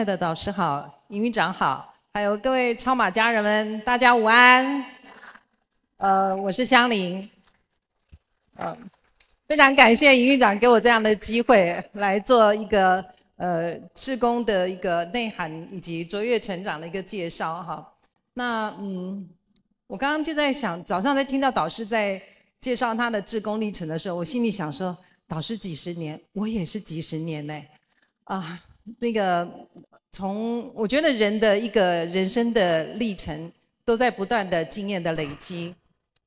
爱的导师好，尹院长好，还有各位超马家人们，大家午安。呃，我是香林。呃，非常感谢尹院长给我这样的机会，来做一个呃志工的一个内涵以及卓越成长的一个介绍哈。那嗯，我刚刚就在想，早上在听到导师在介绍他的志工历程的时候，我心里想说，导师几十年，我也是几十年呢。啊，那个。从我觉得人的一个人生的历程都在不断的经验的累积，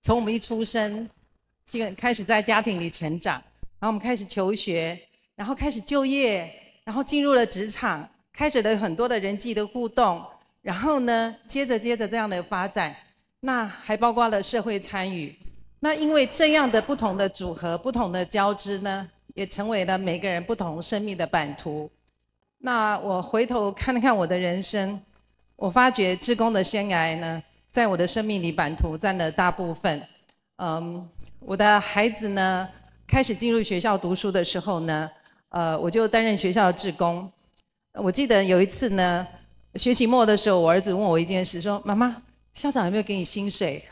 从我们一出生，就开始在家庭里成长，然后我们开始求学，然后开始就业，然后进入了职场，开始了很多的人际的互动，然后呢，接着接着这样的发展，那还包括了社会参与，那因为这样的不同的组合、不同的交织呢，也成为了每个人不同生命的版图。那我回头看了看我的人生，我发觉志工的生涯呢，在我的生命里版图占了大部分。嗯，我的孩子呢，开始进入学校读书的时候呢，呃，我就担任学校的志工。我记得有一次呢，学期末的时候，我儿子问我一件事，说：“妈妈，校长有没有给你薪水？”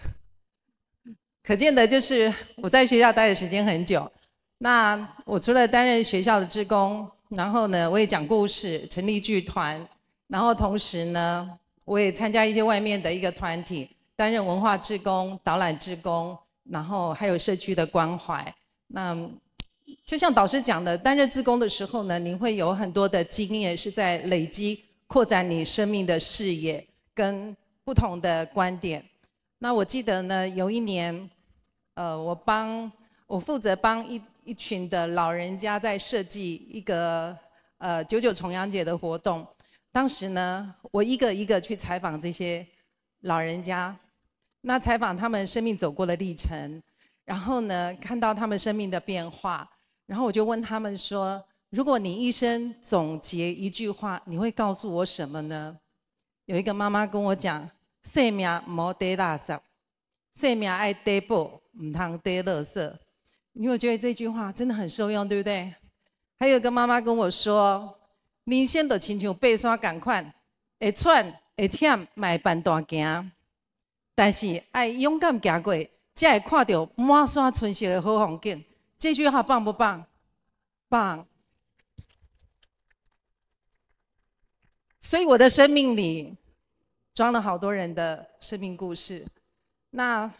可见的就是我在学校待的时间很久。那我除了担任学校的职工，然后呢，我也讲故事，成立剧团，然后同时呢，我也参加一些外面的一个团体，担任文化志工、导览志工，然后还有社区的关怀。那就像导师讲的，担任志工的时候呢，您会有很多的经验是在累积，扩展你生命的视野跟不同的观点。那我记得呢，有一年，呃，我帮我负责帮一。一群的老人家在设计一个呃九九重阳节的活动，当时呢，我一个一个去采访这些老人家，那采访他们生命走过的历程，然后呢，看到他们生命的变化，然后我就问他们说：如果你一生总结一句话，你会告诉我什么呢？有一个妈妈跟我讲：生命莫 s 垃圾，生命爱堆宝，唔通堆垃圾。你有觉得这句话真的很受用，对不对？还有一个妈妈跟我说：“领先的请求，背山赶快，会喘会跳迈半大件，但是爱勇敢行过，才会看到满山春色的好风景。”这句话棒不棒？棒。所以我的生命里装了好多人的生命故事。那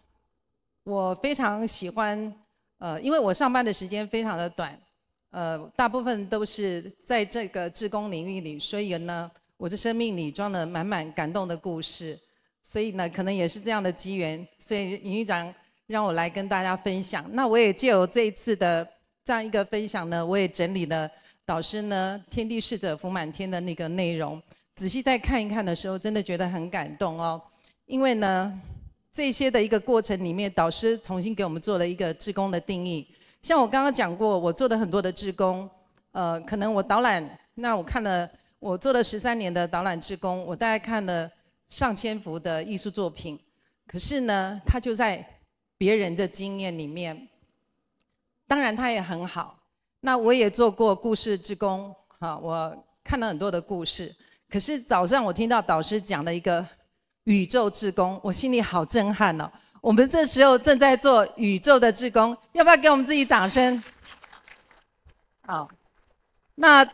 我非常喜欢。呃，因为我上班的时间非常的短，呃，大部分都是在这个志工领域里，所以呢，我的生命里装了满满感动的故事，所以呢，可能也是这样的机缘，所以尹玉长让我来跟大家分享。那我也借由这一次的这样一个分享呢，我也整理了导师呢“天地逝者福满天”的那个内容，仔细再看一看的时候，真的觉得很感动哦，因为呢。这些的一个过程里面，导师重新给我们做了一个志工的定义。像我刚刚讲过，我做的很多的志工，呃，可能我导览，那我看了，我做了十三年的导览志工，我大概看了上千幅的艺术作品。可是呢，他就在别人的经验里面，当然他也很好。那我也做过故事志工，哈，我看了很多的故事。可是早上我听到导师讲了一个。宇宙志工，我心里好震撼哦！我们这时候正在做宇宙的志工，要不要给我们自己掌声？好，那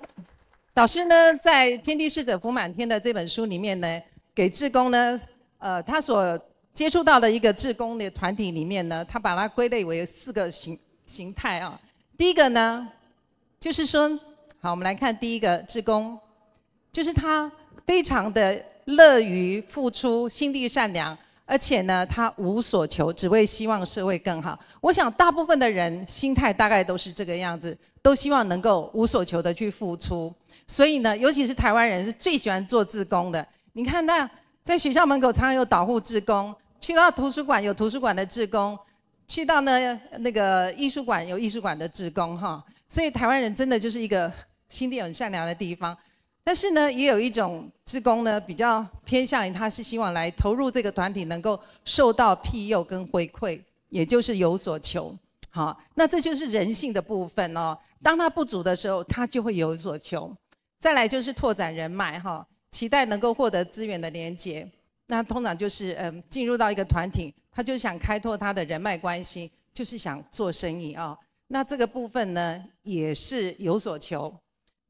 导师呢，在《天地使者福满天》的这本书里面呢，给志工呢，呃，他所接触到的一个志工的团体里面呢，他把它归类为四个形形态啊。第一个呢，就是说，好，我们来看第一个志工，就是他非常的。乐于付出，心地善良，而且呢，他无所求，只为希望社会更好。我想，大部分的人心态大概都是这个样子，都希望能够无所求的去付出。所以呢，尤其是台湾人是最喜欢做志工的。你看，那在学校门口常常有导护志工，去到图书馆有图书馆的志工，去到呢那个艺术馆有艺术馆的志工，哈。所以台湾人真的就是一个心地很善良的地方。但是呢，也有一种职工呢，比较偏向于他是希望来投入这个团体，能够受到庇佑跟回馈，也就是有所求。好，那这就是人性的部分哦。当他不足的时候，他就会有所求。再来就是拓展人脉哈，期待能够获得资源的连接。那通常就是嗯，进入到一个团体，他就想开拓他的人脉关系，就是想做生意啊。那这个部分呢，也是有所求。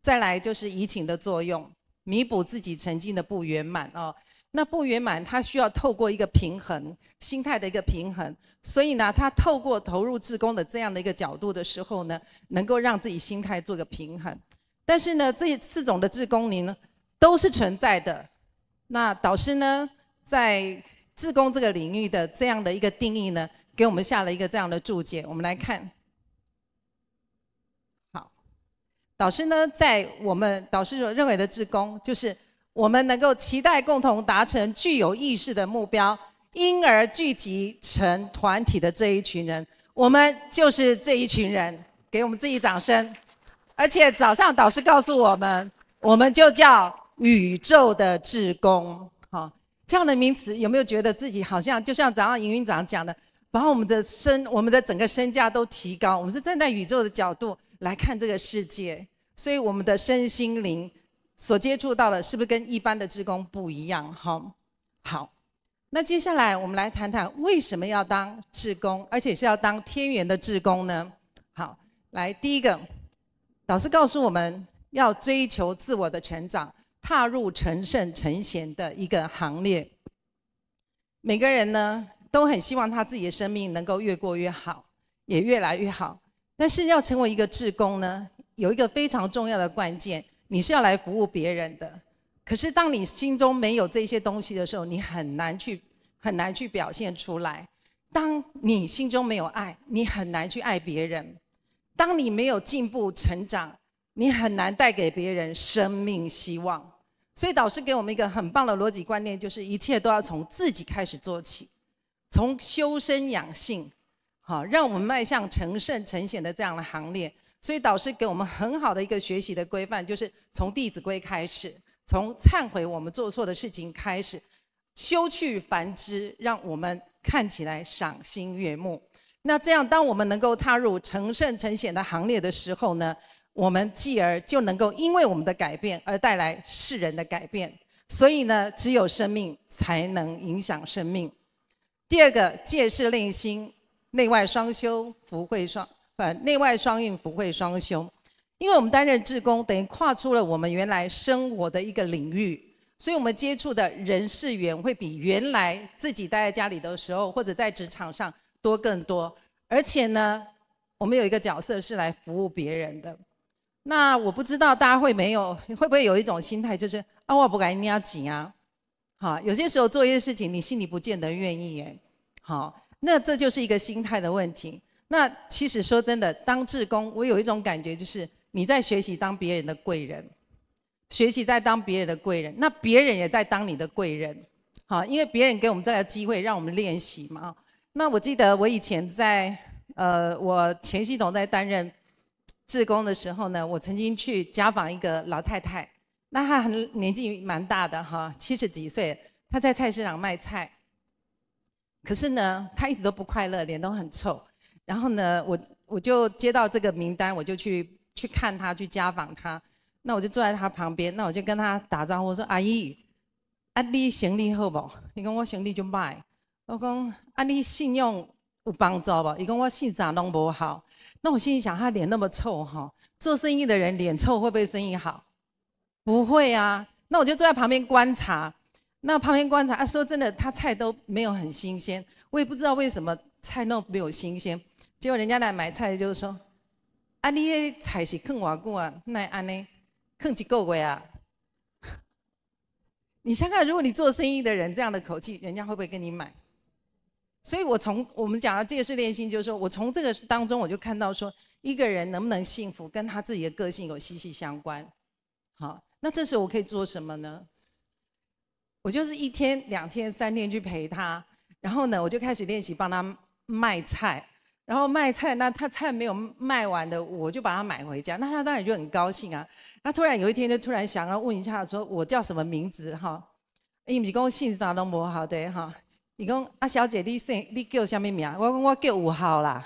再来就是移情的作用，弥补自己曾经的不圆满哦。那不圆满，它需要透过一个平衡心态的一个平衡，所以呢，它透过投入自宫的这样的一个角度的时候呢，能够让自己心态做个平衡。但是呢，这四种的宫灵呢，都是存在的。那导师呢，在自宫这个领域的这样的一个定义呢，给我们下了一个这样的注解，我们来看。导师呢，在我们导师所认为的志工，就是我们能够期待共同达成具有意识的目标，因而聚集成团体的这一群人。我们就是这一群人，给我们自己掌声。而且早上导师告诉我们，我们就叫宇宙的志工。好，这样的名词有没有觉得自己好像就像早上营运长讲的，把我们的身、我们的整个身价都提高？我们是站在宇宙的角度。来看这个世界，所以我们的身心灵所接触到的，是不是跟一般的志工不一样？哈，好，那接下来我们来谈谈为什么要当志工，而且是要当天元的志工呢？好，来第一个，导师告诉我们要追求自我的成长，踏入成圣成贤的一个行列。每个人呢都很希望他自己的生命能够越过越好，也越来越好。但是要成为一个志工呢，有一个非常重要的关键，你是要来服务别人的。可是当你心中没有这些东西的时候，你很难去很难去表现出来。当你心中没有爱，你很难去爱别人；当你没有进步成长，你很难带给别人生命希望。所以导师给我们一个很棒的逻辑观念，就是一切都要从自己开始做起，从修身养性。好，让我们迈向成圣成贤的这样的行列。所以导师给我们很好的一个学习的规范，就是从《弟子规》开始，从忏悔我们做错的事情开始，修去繁枝，让我们看起来赏心悦目。那这样，当我们能够踏入成圣成贤的行列的时候呢，我们继而就能够因为我们的改变而带来世人的改变。所以呢，只有生命才能影响生命。第二个，戒势令心。内外双修，福慧双呃内外双运，福慧双修。因为我们担任志工，等于跨出了我们原来生活的一个领域，所以我们接触的人事缘会比原来自己待在家里的时候，或者在职场上多更多。而且呢，我们有一个角色是来服务别人的。那我不知道大家会没有，会不会有一种心态，就是啊，我不敢你紧啊。好，有些时候做一些事情，你心里不见得愿意哎。好。那这就是一个心态的问题。那其实说真的，当志工，我有一种感觉，就是你在学习当别人的贵人，学习在当别人的贵人。那别人也在当你的贵人，好，因为别人给我们这个机会，让我们练习嘛。那我记得我以前在呃，我前系统在担任志工的时候呢，我曾经去家访一个老太太，那她很年纪蛮大的哈，七十几岁，她在菜市场卖菜。可是呢，他一直都不快乐，脸都很臭。然后呢，我我就接到这个名单，我就去去看他，去家访他。那我就坐在他旁边，那我就跟他打招呼，说：“阿姨，阿你行李好不？”你跟我行李就卖。我讲阿你信用有帮助不？伊讲我信用都不好。那我心里想，他脸那么臭哈，做生意的人脸臭会不会生意好？不会啊。那我就坐在旁边观察。那旁边观察，啊，说真的，他菜都没有很新鲜，我也不知道为什么菜那么没有新鲜。结果人家来买菜，就是说，啊，你菜是肯挖过，奈安呢，肯几个月啊。你想想，如果你做生意的人这样的口气，人家会不会跟你买？所以我从我们讲到个是练心，就是说我从这个当中，我就看到说，一个人能不能幸福，跟他自己的个性有息息相关。好，那这时候我可以做什么呢？我就是一天、两天、三天去陪他，然后呢，我就开始练习帮他卖菜。然后卖菜，那他菜没有卖完的，我就把它买回家。那他当然就很高兴啊。他突然有一天，就突然想要问一下，说我叫什么名字？哈，因公姓什么？好的，哈，伊讲阿小姐，你姓，你叫什么名？我讲我叫五号啦。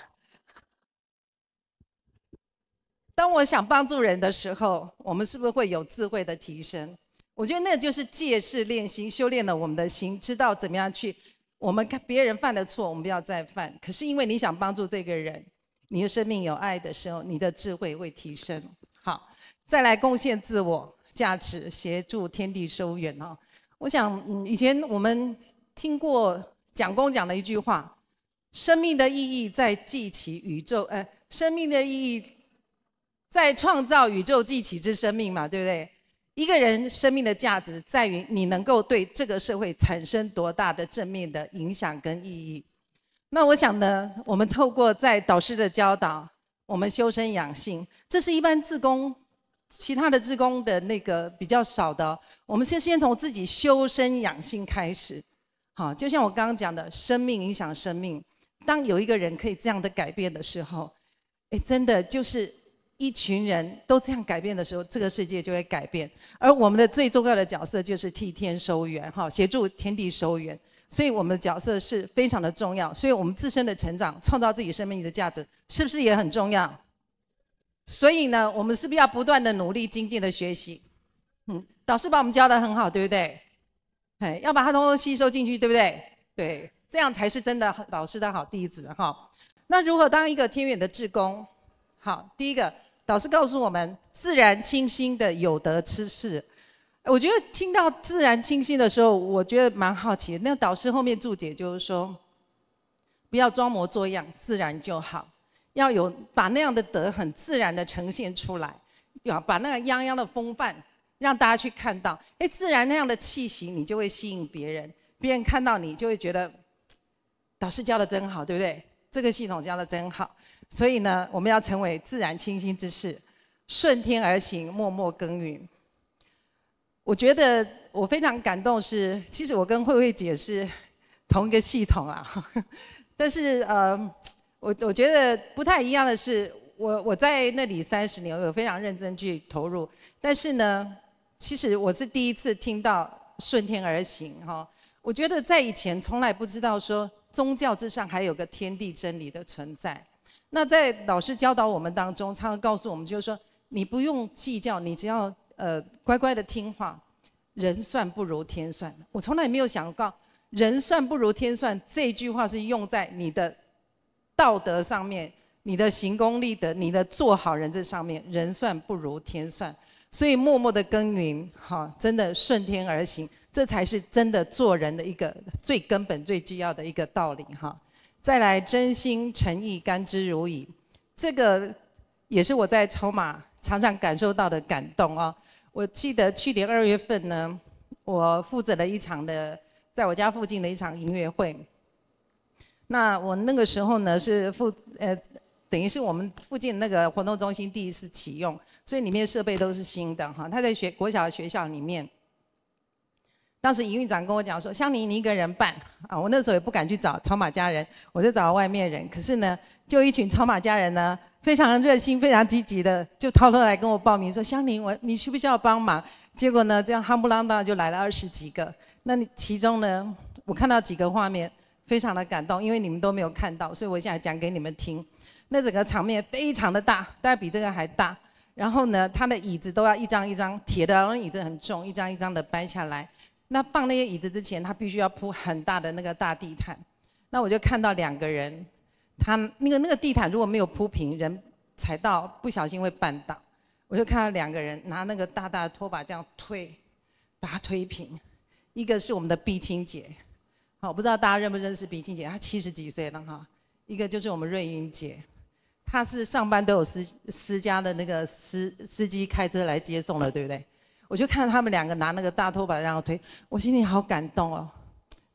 当我想帮助人的时候，我们是不是会有智慧的提升？我觉得那就是借势练心，修炼了我们的心，知道怎么样去。我们看别人犯的错，我们不要再犯。可是因为你想帮助这个人，你的生命有爱的时候，你的智慧会提升。好，再来贡献自我价值，协助天地收远哦。我想以前我们听过蒋公讲的一句话：生命的意义在记起宇宙，呃，生命的意义在创造宇宙记起之生命嘛，对不对？一个人生命的价值，在于你能够对这个社会产生多大的正面的影响跟意义。那我想呢，我们透过在导师的教导，我们修身养性，这是一般自工，其他的自工的那个比较少的。我们先先从自己修身养性开始，好，就像我刚刚讲的，生命影响生命。当有一个人可以这样的改变的时候，哎，真的就是。一群人都这样改变的时候，这个世界就会改变。而我们的最重要的角色就是替天收缘，哈，协助天地收缘，所以我们的角色是非常的重要。所以，我们自身的成长，创造自己生命里的价值，是不是也很重要？所以呢，我们是不是要不断的努力，精进的学习？嗯，导师把我们教得很好，对不对？哎，要把它通通吸收进去，对不对？对，这样才是真的老师的好弟子，哈。那如何当一个天远的智工？好，第一个。导师告诉我们，自然清新的有德之事。我觉得听到“自然清新”的时候，我觉得蛮好奇。那导师后面注解就是说，不要装模作样，自然就好。要有把那样的德很自然的呈现出来，要把那个泱泱的风范让大家去看到。哎，自然那样的气息，你就会吸引别人，别人看到你就会觉得导师教的真好，对不对？这个系统教的真好。所以呢，我们要成为自然清新之士，顺天而行，默默耕耘。我觉得我非常感动，是其实我跟慧慧姐是同一个系统啊，但是呃，我我觉得不太一样的是，我我在那里三十年，我非常认真去投入。但是呢，其实我是第一次听到顺天而行哈，我觉得在以前从来不知道说宗教之上还有个天地真理的存在。那在老师教导我们当中，常常告诉我们就是说，你不用计较，你只要呃乖乖的听话。人算不如天算，我从来没有想过“人算不如天算这句话是用在你的道德上面，你的行功立德，你的做好人这上面，人算不如天算。所以默默的耕耘，哈，真的顺天而行，这才是真的做人的一个最根本、最需要的一个道理，哈。再来真心诚意甘之如饴，这个也是我在筹码常常感受到的感动哦。我记得去年二月份呢，我负责了一场的在我家附近的一场音乐会。那我那个时候呢是附呃，等于是我们附近那个活动中心第一次启用，所以里面设备都是新的哈。它在学国小学校里面。当时营运长跟我讲说：“香宁，你一个人办啊！”我那时候也不敢去找超马家人，我就找外面人。可是呢，就一群超马家人呢，非常热心、非常积极的，就偷偷来跟我报名说：“香宁，我你需不需要帮忙？”结果呢，这样夯不啷当就来了二十几个。那你其中呢，我看到几个画面，非常的感动，因为你们都没有看到，所以我在讲给你们听。那整个场面非常的大，大概比这个还大。然后呢，他的椅子都要一张一张铁的，那椅子很重，一张一张的搬下来。那放那些椅子之前，他必须要铺很大的那个大地毯。那我就看到两个人，他那个那个地毯如果没有铺平，人踩到不小心会绊倒。我就看到两个人拿那个大大的拖把这样推，把它推平。一个是我们的毕清姐，好，我不知道大家认不认识毕清姐，她七十几岁了哈。一个就是我们瑞英姐，她是上班都有私私家的那个司司机开车来接送的，对不对？我就看到他们两个拿那个大拖把然后推，我心里好感动哦，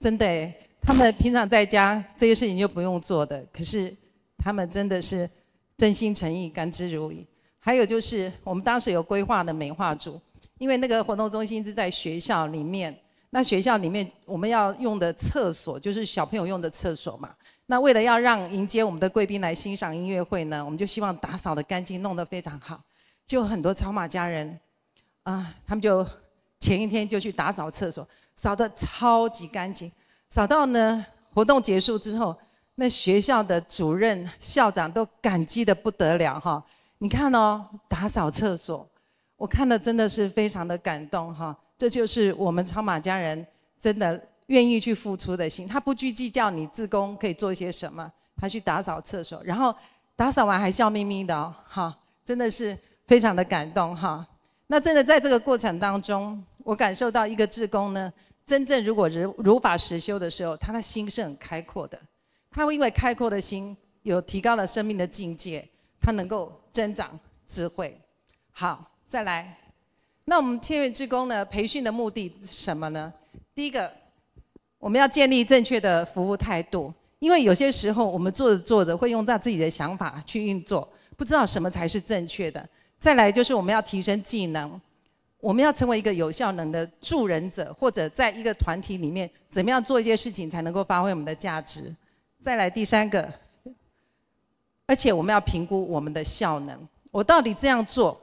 真的，他们平常在家这些事情就不用做的，可是他们真的是真心诚意、甘之如饴。还有就是我们当时有规划的美化组，因为那个活动中心是在学校里面，那学校里面我们要用的厕所就是小朋友用的厕所嘛。那为了要让迎接我们的贵宾来欣赏音乐会呢，我们就希望打扫的干净，弄得非常好，就很多超马家人。啊，他们就前一天就去打扫厕所，扫得超级干净，扫到呢活动结束之后，那学校的主任、校长都感激的不得了哈。你看哦，打扫厕所，我看的真的是非常的感动哈。这就是我们超马家人真的愿意去付出的心，他不去计较你自工可以做些什么，他去打扫厕所，然后打扫完还笑眯眯的哦，真的是非常的感动哈。那真的，在这个过程当中，我感受到一个志工呢，真正如果如如法实修的时候，他的心是很开阔的。他会因为开阔的心，有提高了生命的境界，他能够增长智慧。好，再来。那我们千元智工呢，培训的目的是什么呢？第一个，我们要建立正确的服务态度，因为有些时候我们做着做着会用到自己的想法去运作，不知道什么才是正确的。再来就是我们要提升技能，我们要成为一个有效能的助人者，或者在一个团体里面，怎么样做一些事情才能够发挥我们的价值？再来第三个，而且我们要评估我们的效能，我到底这样做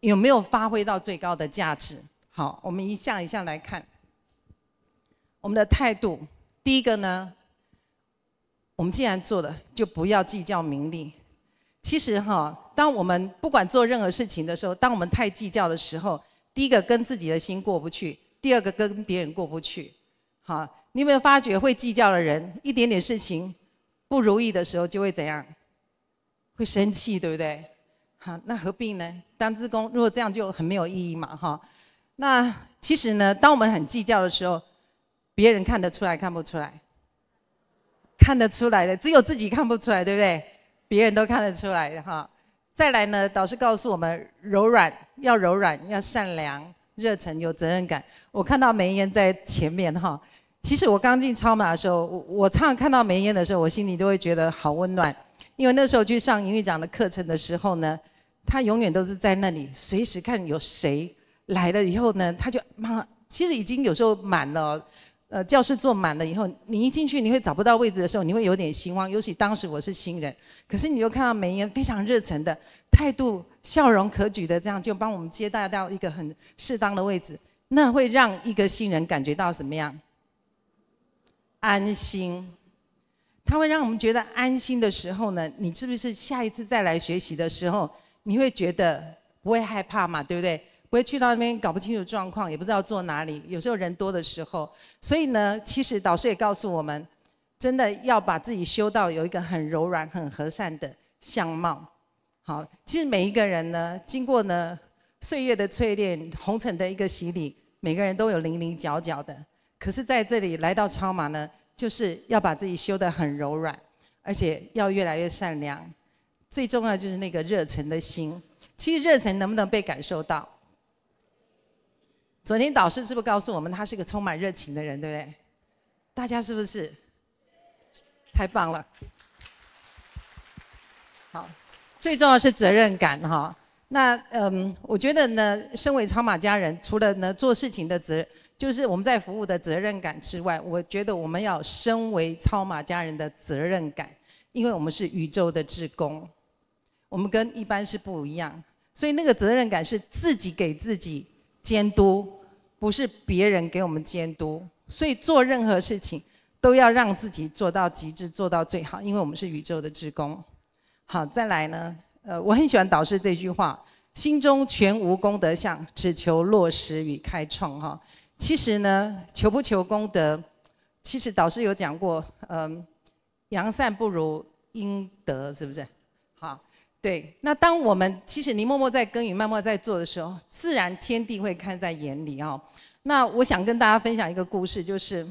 有没有发挥到最高的价值？好，我们一项一项来看，我们的态度，第一个呢，我们既然做了，就不要计较名利。其实哈，当我们不管做任何事情的时候，当我们太计较的时候，第一个跟自己的心过不去，第二个跟别人过不去。好，你有没有发觉，会计较的人，一点点事情不如意的时候就会怎样？会生气，对不对？好，那何必呢？当自宫，如果这样就很没有意义嘛，哈。那其实呢，当我们很计较的时候，别人看得出来，看不出来？看得出来的，只有自己看不出来，对不对？别人都看得出来哈，再来呢，导师告诉我们，柔软要柔软，要善良、热忱、有责任感。我看到梅艳在前面哈，其实我刚进超马的时候，我常常看到梅艳的时候，我心里都会觉得好温暖，因为那时候去上林局长的课程的时候呢，他永远都是在那里，随时看有谁来了以后呢，他就妈，其实已经有时候满了。呃，教室坐满了以后，你一进去你会找不到位置的时候，你会有点心慌。尤其当时我是新人，可是你又看到美妍非常热忱的态度、笑容可掬的这样，就帮我们接待到一个很适当的位置，那会让一个新人感觉到什么样？安心。他会让我们觉得安心的时候呢，你是不是下一次再来学习的时候，你会觉得不会害怕嘛？对不对？不会去到那边搞不清楚状况，也不知道坐哪里。有时候人多的时候，所以呢，其实导师也告诉我们，真的要把自己修到有一个很柔软、很和善的相貌。好，其实每一个人呢，经过呢岁月的淬炼、红尘的一个洗礼，每个人都有零零角角的。可是在这里来到超马呢，就是要把自己修得很柔软，而且要越来越善良。最重要就是那个热忱的心。其实热忱能不能被感受到？昨天导师是不是告诉我们，他是个充满热情的人，对不对？大家是不是？太棒了！好，最重要是责任感哈。那嗯，我觉得呢，身为超马家人，除了呢做事情的责任，就是我们在服务的责任感之外，我觉得我们要身为超马家人的责任感，因为我们是宇宙的职工，我们跟一般是不一样，所以那个责任感是自己给自己监督。不是别人给我们监督，所以做任何事情都要让自己做到极致，做到最好，因为我们是宇宙的职工。好，再来呢？呃，我很喜欢导师这句话：“心中全无功德相，只求落实与开创。”哈，其实呢，求不求功德？其实导师有讲过，嗯，扬善不如阴德，是不是？对，那当我们其实你默默在耕耘、默默在做的时候，自然天地会看在眼里哦。那我想跟大家分享一个故事，就是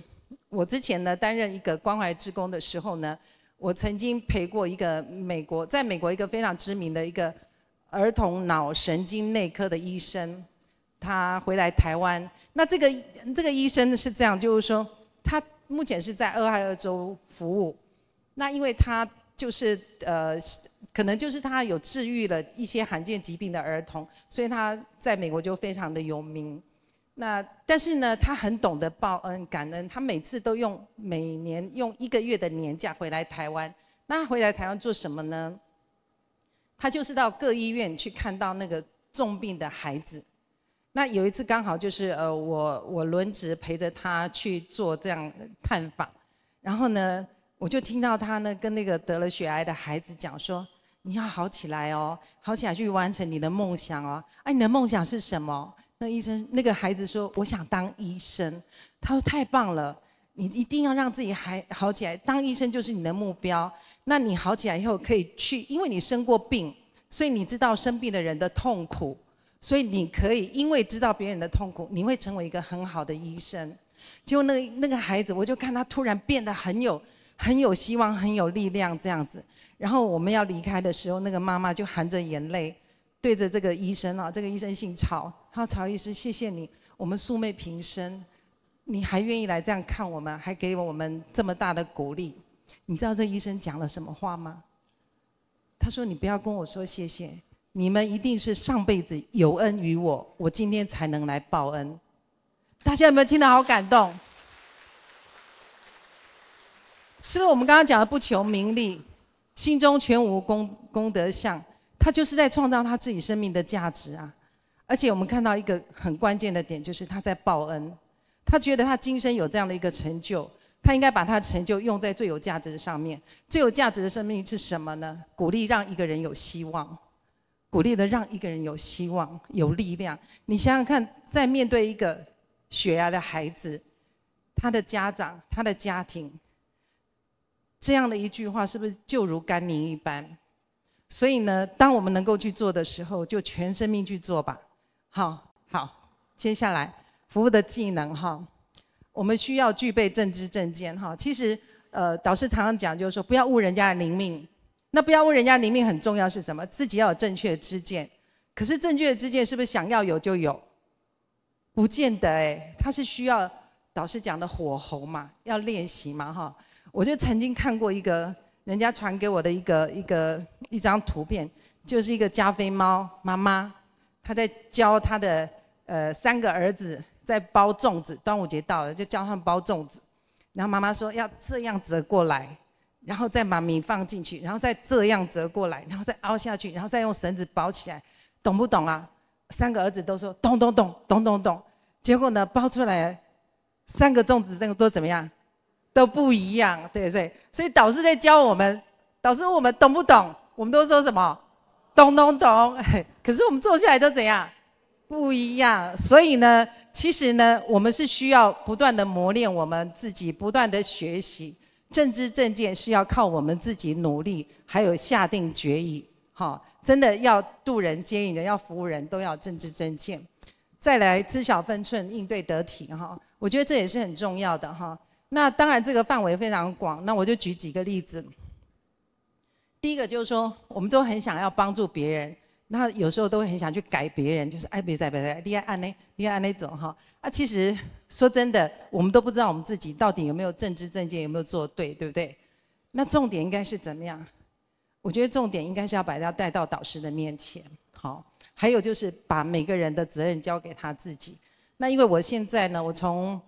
我之前呢担任一个关怀职工的时候呢，我曾经陪过一个美国，在美国一个非常知名的一个儿童脑神经内科的医生，他回来台湾。那这个这个医生是这样，就是说他目前是在俄亥俄州服务，那因为他。就是呃，可能就是他有治愈了一些罕见疾病的儿童，所以他在美国就非常的有名。那但是呢，他很懂得报恩感恩，他每次都用每年用一个月的年假回来台湾。那回来台湾做什么呢？他就是到各医院去看到那个重病的孩子。那有一次刚好就是呃，我我轮值陪着他去做这样探访，然后呢。我就听到他呢跟那个得了血癌的孩子讲说：“你要好起来哦，好起来去完成你的梦想哦。哎，你的梦想是什么？”那医生那个孩子说：“我想当医生。”他说：“太棒了，你一定要让自己还好起来。当医生就是你的目标。那你好起来以后可以去，因为你生过病，所以你知道生病的人的痛苦，所以你可以因为知道别人的痛苦，你会成为一个很好的医生。”结果那那个孩子，我就看他突然变得很有。很有希望，很有力量这样子。然后我们要离开的时候，那个妈妈就含着眼泪，对着这个医生啊，这个医生姓曹，他说：“曹医师，谢谢你，我们素昧平生，你还愿意来这样看我们，还给我们这么大的鼓励。你知道这医生讲了什么话吗？他说：‘你不要跟我说谢谢，你们一定是上辈子有恩于我，我今天才能来报恩。’大家有没有听得好感动？”是不是我们刚刚讲的不求名利，心中全无功功德相？他就是在创造他自己生命的价值啊！而且我们看到一个很关键的点，就是他在报恩。他觉得他今生有这样的一个成就，他应该把他成就用在最有价值的上面。最有价值的生命是什么呢？鼓励让一个人有希望，鼓励的让一个人有希望、有力量。你想想看，在面对一个血压的孩子，他的家长、他的家庭。这样的一句话是不是就如甘霖一般？所以呢，当我们能够去做的时候，就全生命去做吧。好好，接下来服务的技能哈，我们需要具备正知正见哈。其实，呃，导师常常讲就是说，不要误人家的灵命。那不要误人家灵命很重要是什么？自己要有正确的知见。可是正确的知见是不是想要有就有？不见得哎，它是需要导师讲的火候嘛，要练习嘛哈。我就曾经看过一个，人家传给我的一个一个一张图片，就是一个加菲猫妈妈，她在教她的呃三个儿子在包粽子，端午节到了就教他们包粽子。然后妈妈说要这样折过来，然后再把米放进去，然后再这样折过来，然后再凹下去，然后再用绳子包起来，懂不懂啊？三个儿子都说懂懂懂懂懂懂，结果呢包出来三个粽子，这个都怎么样？都不一样，对不对？所以导师在教我们，导师我们懂不懂？我们都说什么？懂懂懂。可是我们坐下来都怎样？不一样。所以呢，其实呢，我们是需要不断的磨练我们自己，不断的学习，政治正见是要靠我们自己努力，还有下定决议。哈，真的要度人接引人，要服务人都要政治正见，再来知晓分寸，应对得体，哈，我觉得这也是很重要的，哈。那当然，这个范围非常广。那我就举几个例子。第一个就是说，我们都很想要帮助别人，那有时候都很想去改别人，就是哎别再别再你要按那你要按那种哈啊。其实说真的，我们都不知道我们自己到底有没有正知正见，有没有做对，对不对？那重点应该是怎么样？我觉得重点应该是要把他带到导师的面前，好。还有就是把每个人的责任交给他自己。那因为我现在呢，我从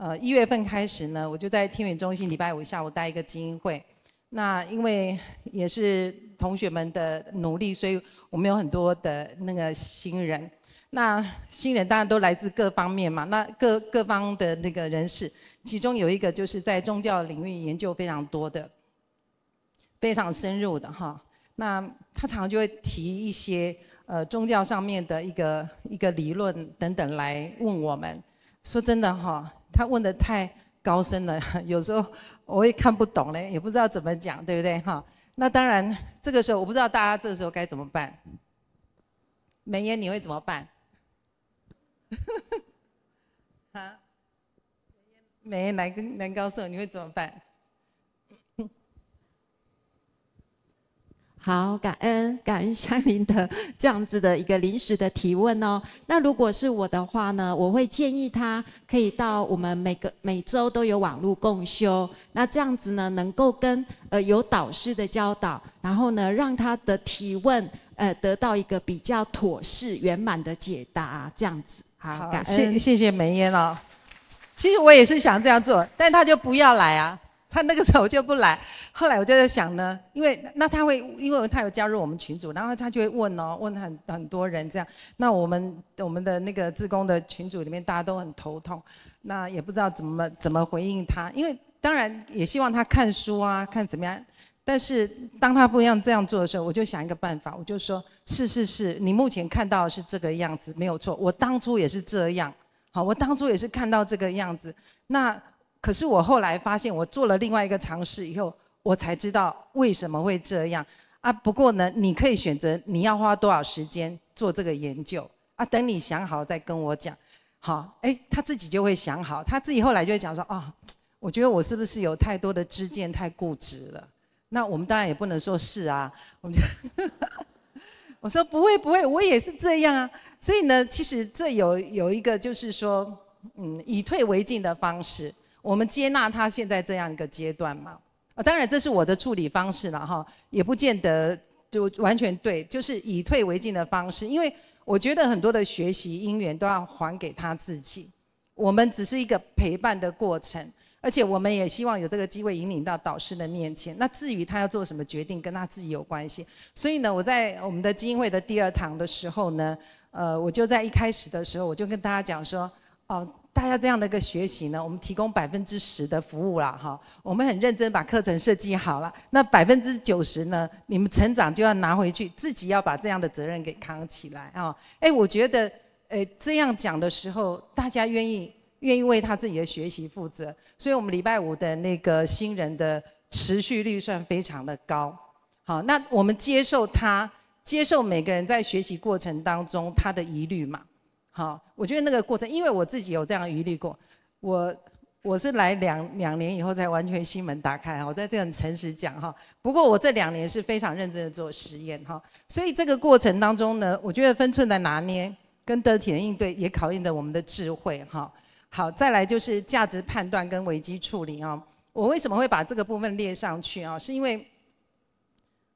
呃，一月份开始呢，我就在天元中心礼拜五下午带一个精英会。那因为也是同学们的努力，所以我们有很多的那个新人。那新人当然都来自各方面嘛，那各各方的那个人士。其中有一个就是在宗教领域研究非常多的，非常深入的哈。那他常常就会提一些呃宗教上面的一个一个理论等等来问我们。说真的哈。他问的太高深了，有时候我也看不懂嘞，也不知道怎么讲，对不对哈？那当然，这个时候我不知道大家这个时候该怎么办。梅耶你会怎么办？啊？梅耶男男高瘦你会怎么办？好，感恩感恩一下您的这样子的一个临时的提问哦。那如果是我的话呢，我会建议他可以到我们每个每周都有网络共修，那这样子呢，能够跟呃有导师的教导，然后呢，让他的提问呃得到一个比较妥适圆满的解答，这样子。好，感谢谢谢梅烟哦。其实我也是想这样做，但他就不要来啊。他那个时候就不来，后来我就在想呢，因为那他会，因为他有加入我们群组，然后他就会问哦，问很很多人这样，那我们我们的那个自工的群组里面大家都很头痛，那也不知道怎么怎么回应他，因为当然也希望他看书啊，看怎么样，但是当他不一样这样做的时候，我就想一个办法，我就说，是是是，你目前看到是这个样子没有错，我当初也是这样，好，我当初也是看到这个样子，那。可是我后来发现，我做了另外一个尝试以后，我才知道为什么会这样啊。不过呢，你可以选择你要花多少时间做这个研究啊。等你想好再跟我讲，好，哎，他自己就会想好，他自己后来就会讲说，哦，我觉得我是不是有太多的知见，太固执了？那我们当然也不能说是啊，我们，就 我说不会不会，我也是这样啊。所以呢，其实这有有一个就是说，嗯，以退为进的方式。我们接纳他现在这样一个阶段嘛？啊，当然这是我的处理方式了哈，也不见得就完全对，就是以退为进的方式，因为我觉得很多的学习因缘都要还给他自己，我们只是一个陪伴的过程，而且我们也希望有这个机会引领到导师的面前。那至于他要做什么决定，跟他自己有关系。所以呢，我在我们的基金会的第二堂的时候呢，呃，我就在一开始的时候我就跟大家讲说，哦。大家这样的一个学习呢，我们提供百分之十的服务了哈，我们很认真把课程设计好了。那百分之九十呢，你们成长就要拿回去，自己要把这样的责任给扛起来啊！哎，我觉得，诶，这样讲的时候，大家愿意愿意为他自己的学习负责，所以我们礼拜五的那个新人的持续率算非常的高。好，那我们接受他，接受每个人在学习过程当中他的疑虑嘛。好，我觉得那个过程，因为我自己有这样疑虑过，我我是来两两年以后才完全心门打开，我在这很诚实讲哈。不过我这两年是非常认真的做实验哈，所以这个过程当中呢，我觉得分寸的拿捏跟得体的应对，也考验着我们的智慧哈。好，再来就是价值判断跟危机处理啊。我为什么会把这个部分列上去啊？是因为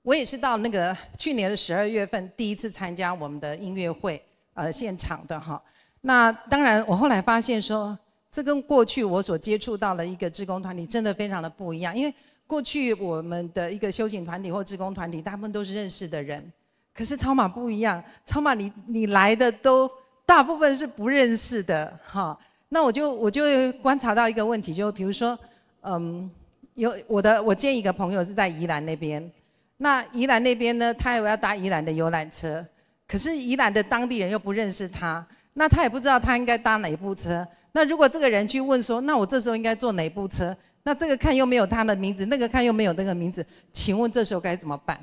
我也是到那个去年的十二月份，第一次参加我们的音乐会。呃，现场的哈，那当然，我后来发现说，这跟过去我所接触到的一个职工团体真的非常的不一样。因为过去我们的一个修行团体或职工团体，大部分都是认识的人，可是超马不一样，超马你你来的都大部分是不认识的哈。那我就我就观察到一个问题，就比如说，嗯，有我的我见一个朋友是在宜兰那边，那宜兰那边呢，他有要搭宜兰的游览车。可是，宜兰的当地人又不认识他，那他也不知道他应该搭哪部车。那如果这个人去问说：“那我这时候应该坐哪部车？”那这个看又没有他的名字，那个看又没有那个名字，请问这时候该怎么办？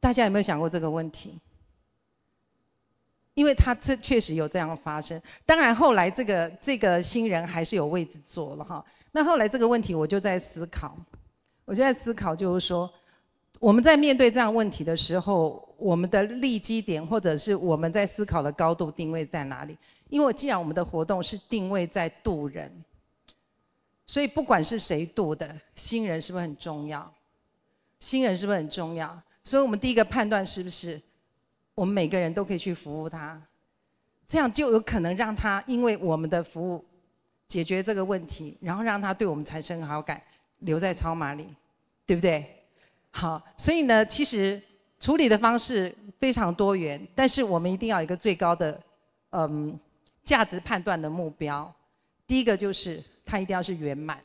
大家有没有想过这个问题？因为他这确实有这样发生。当然后来这个这个新人还是有位置坐了哈。那后来这个问题我就在思考，我就在思考，就是说。我们在面对这样问题的时候，我们的立基点或者是我们在思考的高度定位在哪里？因为既然我们的活动是定位在渡人，所以不管是谁渡的，新人是不是很重要？新人是不是很重要？所以我们第一个判断是不是我们每个人都可以去服务他，这样就有可能让他因为我们的服务解决这个问题，然后让他对我们产生好感，留在超马里，对不对？好，所以呢，其实处理的方式非常多元，但是我们一定要一个最高的，嗯，价值判断的目标。第一个就是它一定要是圆满。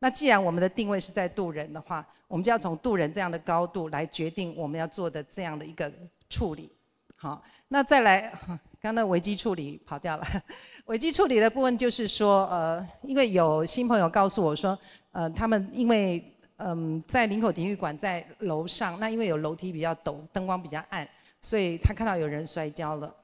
那既然我们的定位是在渡人的话，我们就要从渡人这样的高度来决定我们要做的这样的一个处理。好，那再来，刚刚危机处理跑掉了。危机处理的部分就是说，呃，因为有新朋友告诉我说，呃，他们因为。嗯，在林口体育馆，在楼上。那因为有楼梯比较陡，灯光比较暗，所以他看到有人摔跤了。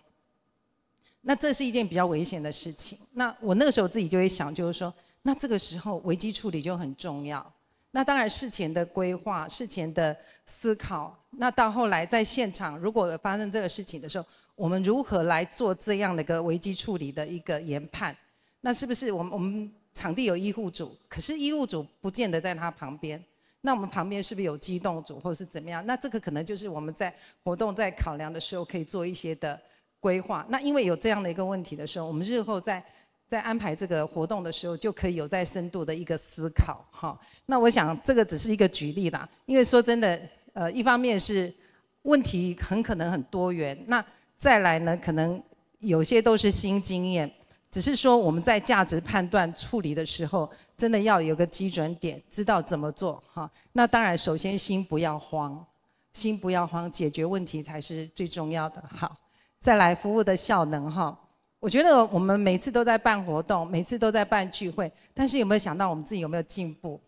那这是一件比较危险的事情。那我那个时候自己就会想，就是说，那这个时候危机处理就很重要。那当然事前的规划、事前的思考，那到后来在现场如果发生这个事情的时候，我们如何来做这样的一个危机处理的一个研判？那是不是我们我们？场地有医护组，可是医护组不见得在他旁边。那我们旁边是不是有机动组，或是怎么样？那这个可能就是我们在活动在考量的时候，可以做一些的规划。那因为有这样的一个问题的时候，我们日后在在安排这个活动的时候，就可以有在深度的一个思考。哈，那我想这个只是一个举例啦。因为说真的，呃，一方面是问题很可能很多元，那再来呢，可能有些都是新经验。只是说我们在价值判断处理的时候，真的要有个基准点，知道怎么做哈。那当然，首先心不要慌，心不要慌，解决问题才是最重要的。好，再来服务的效能哈。我觉得我们每次都在办活动，每次都在办聚会，但是有没有想到我们自己有没有进步？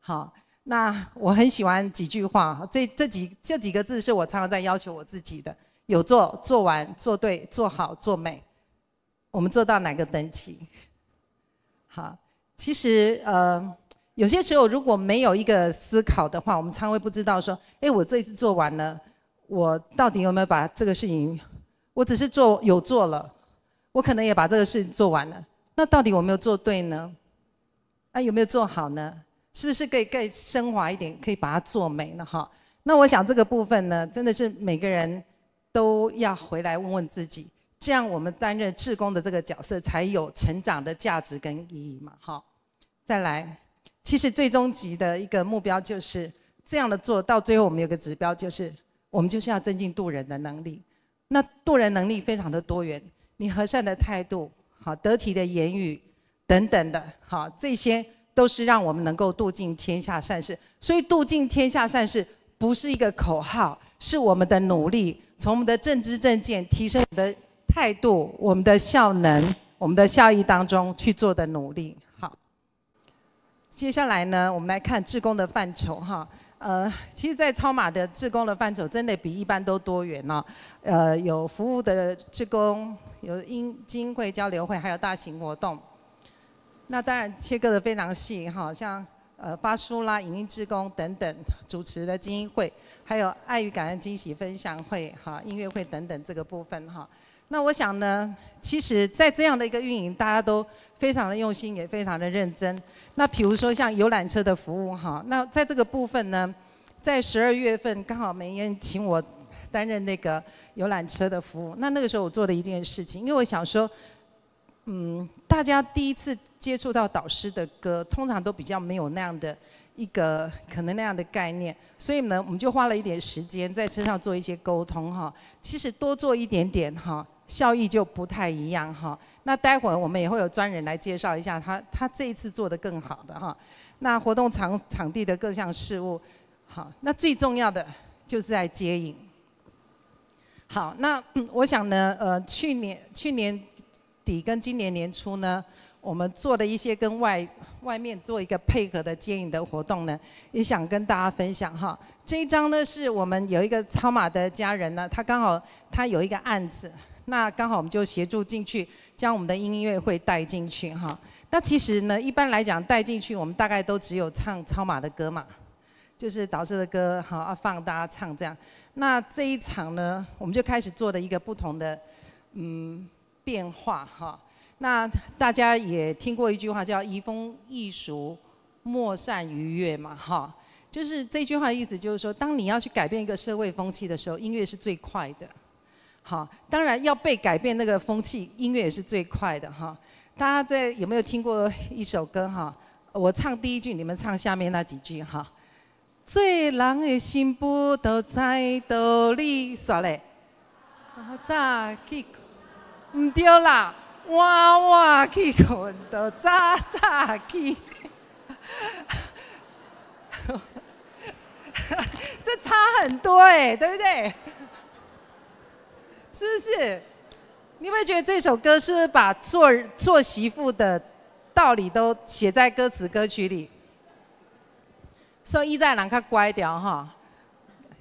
好，那我很喜欢几句话，这这几这几个字是我常常在要求我自己的：有做、做完、做对、做好、做美。我们做到哪个等级？好，其实呃，有些时候如果没有一个思考的话，我们常会不知道说，哎，我这一次做完了，我到底有没有把这个事情？我只是做有做了，我可能也把这个事情做完了，那到底我没有做对呢？啊，有没有做好呢？是不是可以更升华一点，可以把它做美了哈？那我想这个部分呢，真的是每个人都要回来问问自己。这样，我们担任志工的这个角色才有成长的价值跟意义嘛？好，再来，其实最终级的一个目标就是这样的做到最后，我们有个指标就是，我们就是要增进渡人的能力。那渡人能力非常的多元，你和善的态度，好得体的言语等等的，好这些都是让我们能够渡尽天下善事。所以，渡尽天下善事不是一个口号，是我们的努力，从我们的正知正见提升的。态度、我们的效能、我们的效益当中去做的努力。好，接下来呢，我们来看志工的范畴哈。呃，其实，在超马的志工的范畴，真的比一般都多元呢。呃，有服务的志工，有英精英会交流会，还有大型活动。那当然切割的非常细哈，像呃发书啦、影音志工等等，主持的精英会，还有爱与感恩惊喜分享会哈、音乐会等等这个部分哈。那我想呢，其实在这样的一个运营，大家都非常的用心，也非常的认真。那比如说像游览车的服务哈，那在这个部分呢，在十二月份刚好梅艳请我担任那个游览车的服务。那那个时候我做的一件事情，因为我想说，嗯，大家第一次接触到导师的歌，通常都比较没有那样的一个可能那样的概念，所以呢，我们就花了一点时间在车上做一些沟通哈。其实多做一点点哈。效益就不太一样哈。那待会儿我们也会有专人来介绍一下他他这一次做的更好的哈。那活动场场地的各项事务，好，那最重要的就是在接影。好，那我想呢，呃，去年去年底跟今年年初呢，我们做的一些跟外外面做一个配合的接影的活动呢，也想跟大家分享哈。这一张呢是我们有一个超马的家人呢，他刚好他有一个案子。那刚好我们就协助进去，将我们的音乐会带进去哈。那其实呢，一般来讲带进去，我们大概都只有唱超马的歌嘛，就是导师的歌好啊，放大家唱这样。那这一场呢，我们就开始做的一个不同的嗯变化哈。那大家也听过一句话叫“移风易俗，莫善于乐”嘛哈，就是这句话的意思就是说，当你要去改变一个社会风气的时候，音乐是最快的。好，当然要被改变那个风气，音乐也是最快的哈。大家在有没有听过一首歌哈？我唱第一句，你们唱下面那几句哈。最人的心不都在道理，耍嘞。早起，唔对啦，晚晚去困，都早早起。这差很多哎，对不对？是不是？你会觉得这首歌是不是把做做媳妇的道理都写在歌词歌曲里？说一在人卡乖的哈，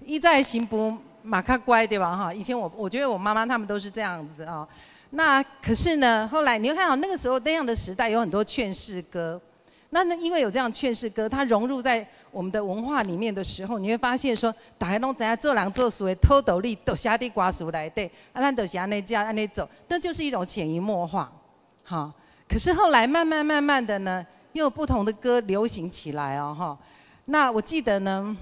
一在行不马卡乖对吧哈。以前我我觉得我妈妈他们都是这样子啊。那可是呢，后来你会看到那个时候那样的时代有很多劝世歌，那那因为有这样劝世歌，它融入在。我们的文化里面的时候，你会发现说，打家龙怎样做狼做鼠的，偷斗笠，都下地瓜薯来对，阿兰豆虾那样那里走，那就是一种潜移默化，好。可是后来慢慢慢慢的呢，又有不同的歌流行起来哦，哈。那我记得呢，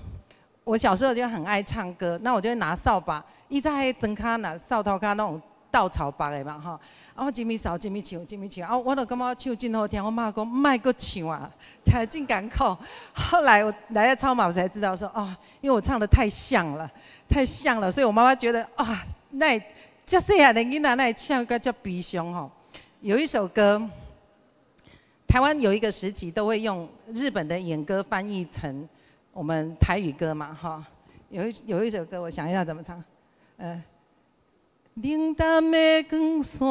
我小时候就很爱唱歌，那我就会拿扫把，一在增卡拿扫头咖那种。稻草拔的嘛哈，啊我这么扫这么唱这么唱啊，我都感觉我唱真好听，我妈妈讲别搁唱啊，太真艰苦。后来我来了超马，我才知道说哦，因为我唱的太像了，太像了，所以我妈妈觉得啊，那叫啥的囡仔那像个叫逼凶吼。有一首歌，台湾有一个时期都会用日本的演歌翻译成我们台语歌嘛哈。有一有一首歌，我想一下怎么唱，嗯。冷淡的光线，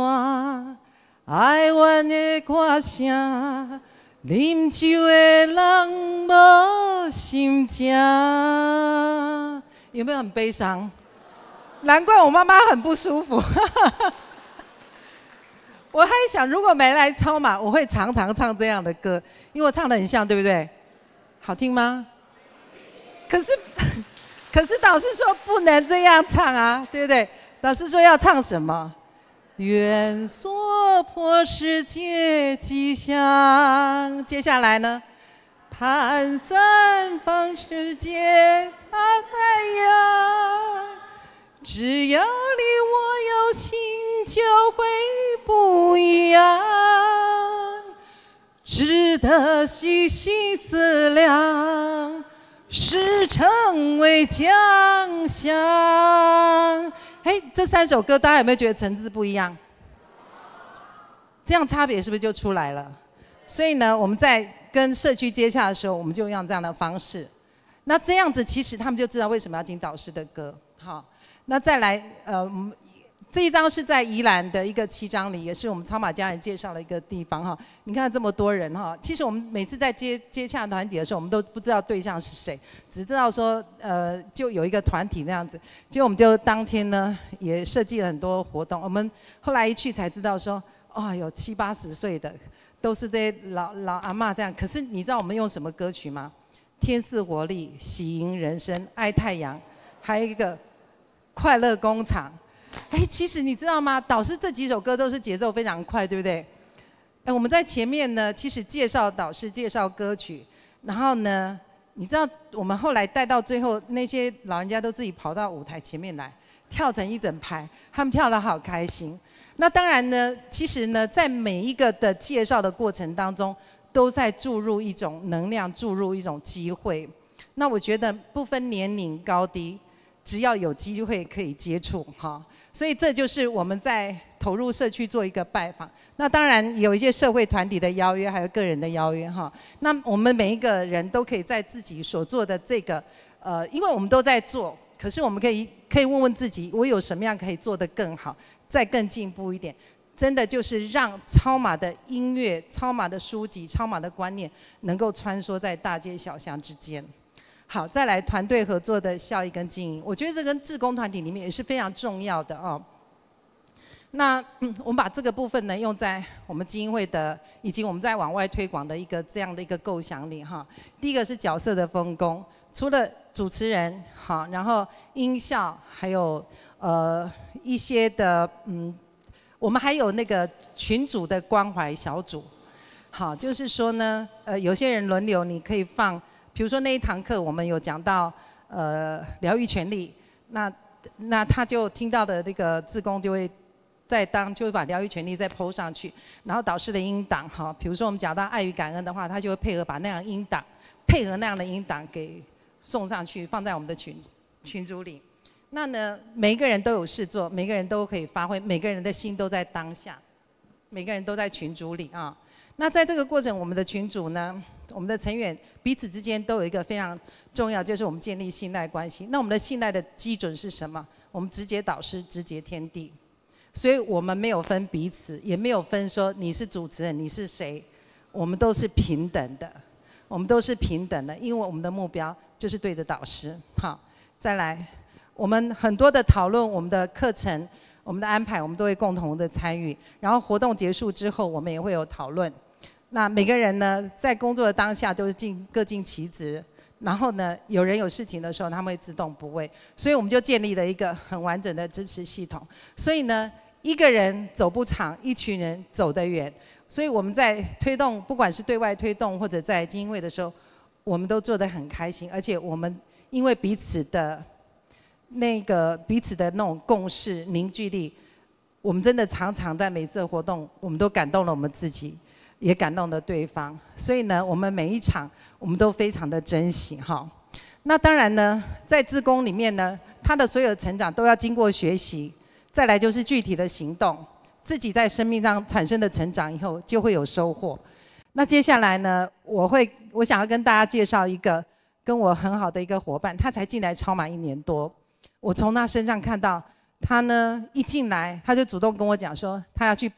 哀怨的歌声，饮酒的人无心情，有没有很悲伤？难怪我妈妈很不舒服。我还想，如果没来抽嘛，我会常常唱这样的歌，因为我唱的很像，对不对？好听吗？可是，可是导师说不能这样唱啊，对不对？老师说要唱什么？愿娑婆世界吉祥。接下来呢？盼三方世界大太阳。只要你我有心，就会不一样。值得细细思量，是成为将相。这三首歌，大家有没有觉得层次不一样？这样差别是不是就出来了？所以呢，我们在跟社区接洽的时候，我们就用这样的方式。那这样子，其实他们就知道为什么要听导师的歌。好，那再来，呃，我们。这一张是在宜兰的一个七张里，也是我们超马家人介绍了一个地方哈。你看这么多人哈，其实我们每次在接接洽团体的时候，我们都不知道对象是谁，只知道说呃，就有一个团体那样子。结果我们就当天呢也设计了很多活动。我们后来一去才知道说，哦，有七八十岁的，都是这些老老阿妈这样。可是你知道我们用什么歌曲吗？天是活力，喜迎人生，爱太阳，还有一个快乐工厂。哎，其实你知道吗？导师这几首歌都是节奏非常快，对不对？哎，我们在前面呢，其实介绍导师、介绍歌曲，然后呢，你知道我们后来带到最后，那些老人家都自己跑到舞台前面来跳成一整排，他们跳的好开心。那当然呢，其实呢，在每一个的介绍的过程当中，都在注入一种能量，注入一种机会。那我觉得不分年龄高低，只要有机会可以接触，哈。所以这就是我们在投入社区做一个拜访。那当然有一些社会团体的邀约，还有个人的邀约哈。那我们每一个人都可以在自己所做的这个，呃，因为我们都在做，可是我们可以可以问问自己，我有什么样可以做得更好，再更进步一点。真的就是让超马的音乐、超马的书籍、超马的观念，能够穿梭在大街小巷之间。好，再来团队合作的效益跟经营，我觉得这跟志工团体里面也是非常重要的哦。那我们把这个部分呢，用在我们基金会的，以及我们在往外推广的一个这样的一个构想里哈。第一个是角色的分工，除了主持人，好，然后音效，还有呃一些的嗯，我们还有那个群组的关怀小组，好，就是说呢，呃，有些人轮流，你可以放。比如说那一堂课，我们有讲到呃疗愈权利，那那他就听到的这个自工就会在当就会把疗愈权利再抛上去，然后导师的音档哈，比如说我们讲到爱与感恩的话，他就会配合把那样的音档配合那样的音档给送上去，放在我们的群群组里。那呢，每一个人都有事做，每个人都可以发挥，每个人的心都在当下，每个人都在群组里啊。那在这个过程，我们的群主呢？我们的成员彼此之间都有一个非常重要，就是我们建立信赖关系。那我们的信赖的基准是什么？我们直接导师，直接天地，所以我们没有分彼此，也没有分说你是主持人，你是谁，我们都是平等的，我们都是平等的，因为我们的目标就是对着导师。好，再来，我们很多的讨论，我们的课程，我们的安排，我们都会共同的参与。然后活动结束之后，我们也会有讨论。那每个人呢，在工作的当下都是尽各尽其职，然后呢，有人有事情的时候，他们会自动补位，所以我们就建立了一个很完整的支持系统。所以呢，一个人走不长，一群人走得远。所以我们在推动，不管是对外推动或者在精英位的时候，我们都做得很开心，而且我们因为彼此的那个彼此的那种共识凝聚力，我们真的常常在每次的活动，我们都感动了我们自己。也感动了对方，所以呢，我们每一场我们都非常的珍惜哈。那当然呢，在自宫里面呢，他的所有成长都要经过学习，再来就是具体的行动，自己在生命上产生的成长以后就会有收获。那接下来呢，我会我想要跟大家介绍一个跟我很好的一个伙伴，他才进来超满一年多，我从他身上看到他呢一进来他就主动跟我讲说他要去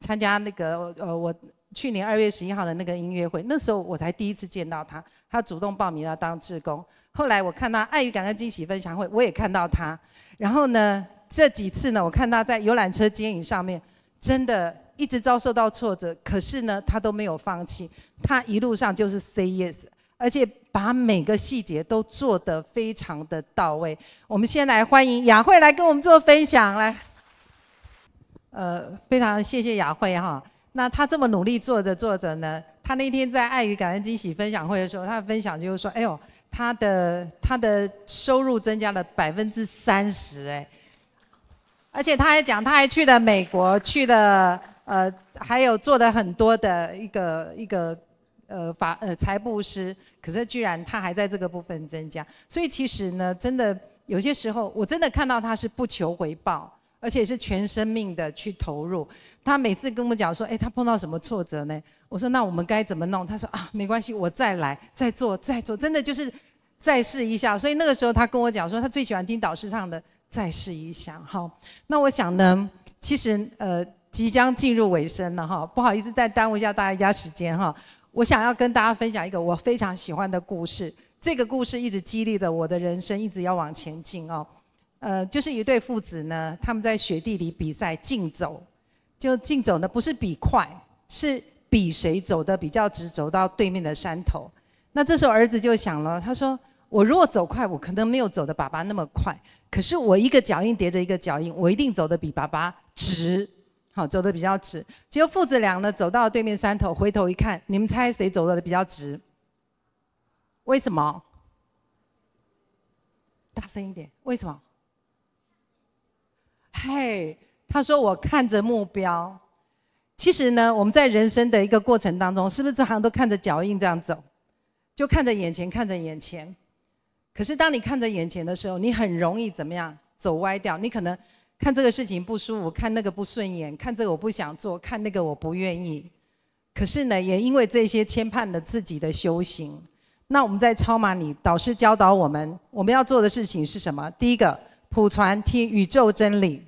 参加那个呃我。去年二月十一号的那个音乐会，那时候我才第一次见到他。他主动报名要当志工。后来我看到爱与感恩惊喜分享会，我也看到他。然后呢，这几次呢，我看他在游览车接引上面，真的一直遭受到挫折，可是呢，他都没有放弃。他一路上就是 say yes，而且把每个细节都做得非常的到位。我们先来欢迎雅慧来跟我们做分享，来。呃，非常谢谢雅慧哈。那他这么努力做着做着呢，他那天在爱与感恩惊喜分享会的时候，他的分享就是说：“哎呦，他的他的收入增加了百分之三十，哎，而且他还讲他还去了美国，去了呃，还有做的很多的一个一个呃法呃财布施，可是居然他还在这个部分增加。所以其实呢，真的有些时候我真的看到他是不求回报。”而且是全生命的去投入。他每次跟我讲说：“哎，他碰到什么挫折呢？”我说：“那我们该怎么弄？”他说：“啊，没关系，我再来，再做，再做，真的就是再试一下。”所以那个时候他跟我讲说，他最喜欢听导师唱的“再试一下”哈。那我想呢，其实呃，即将进入尾声了哈，不好意思再耽误一下大家时间哈。我想要跟大家分享一个我非常喜欢的故事，这个故事一直激励着我的人生，一直要往前进哦。呃，就是一对父子呢，他们在雪地里比赛竞走，就竞走呢，不是比快，是比谁走的比较直，走到对面的山头。那这时候儿子就想了，他说：“我如果走快，我可能没有走的爸爸那么快，可是我一个脚印叠着一个脚印，我一定走的比爸爸直，好，走的比较直。”结果父子俩呢，走到对面山头，回头一看，你们猜谁走的比较直？为什么？大声一点，为什么？嘿，他说我看着目标，其实呢，我们在人生的一个过程当中，是不是这行都看着脚印这样走，就看着眼前，看着眼前。可是当你看着眼前的时候，你很容易怎么样，走歪掉。你可能看这个事情不舒服，看那个不顺眼，看这个我不想做，看那个我不愿意。可是呢，也因为这些牵绊了自己的修行。那我们在超马里，导师教导我们，我们要做的事情是什么？第一个。普传天宇宙真理，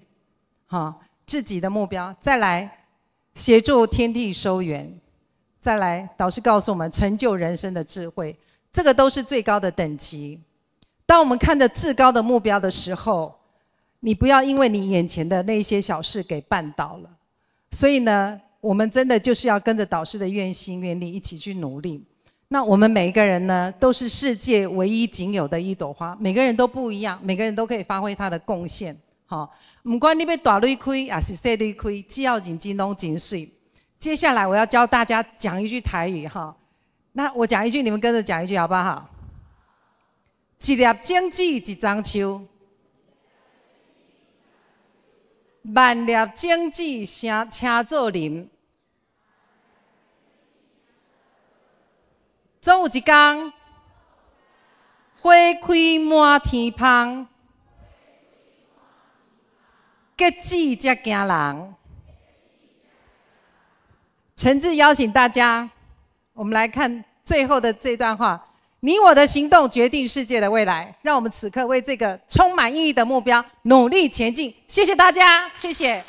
好，自己的目标再来协助天地收圆，再来导师告诉我们成就人生的智慧，这个都是最高的等级。当我们看着至高的目标的时候，你不要因为你眼前的那些小事给绊倒了。所以呢，我们真的就是要跟着导师的愿心愿力一起去努力。那我们每一个人呢，都是世界唯一仅有的一朵花，每个人都不一样，每个人都可以发挥他的贡献。哈，不管你被大朵开还是小朵开，只要紧金龙紧水。接下来我要教大家讲一句台语哈，那我讲一句，你们跟着讲一句好不好？一粒种子一张树，万粒种子成请做林。总有一天，花开满天香，结子才惊人。诚挚邀请大家，我们来看最后的这段话：你我的行动决定世界的未来。让我们此刻为这个充满意义的目标努力前进。谢谢大家，谢谢。